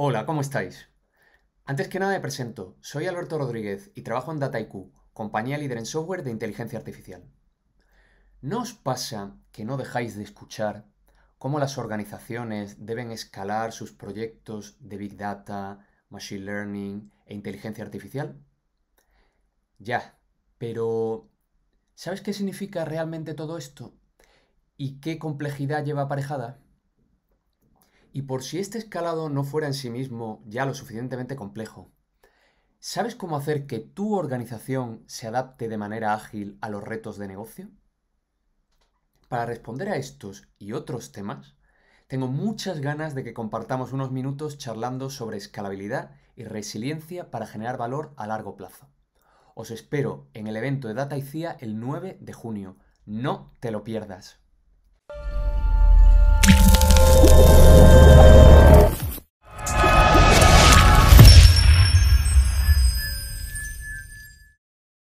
Hola, ¿cómo estáis? Antes que nada me presento, soy Alberto Rodríguez y trabajo en DataIQ, compañía líder en software de inteligencia artificial. ¿No os pasa que no dejáis de escuchar cómo las organizaciones deben escalar sus proyectos de Big Data, Machine Learning e inteligencia artificial? Ya, pero ¿sabes qué significa realmente todo esto? ¿Y qué complejidad lleva aparejada? Y por si este escalado no fuera en sí mismo ya lo suficientemente complejo, ¿sabes cómo hacer que tu organización se adapte de manera ágil a los retos de negocio? Para responder a estos y otros temas, tengo muchas ganas de que compartamos unos minutos charlando sobre escalabilidad y resiliencia para generar valor a largo plazo. Os espero en el evento de Data y CIA el 9 de junio. No te lo pierdas.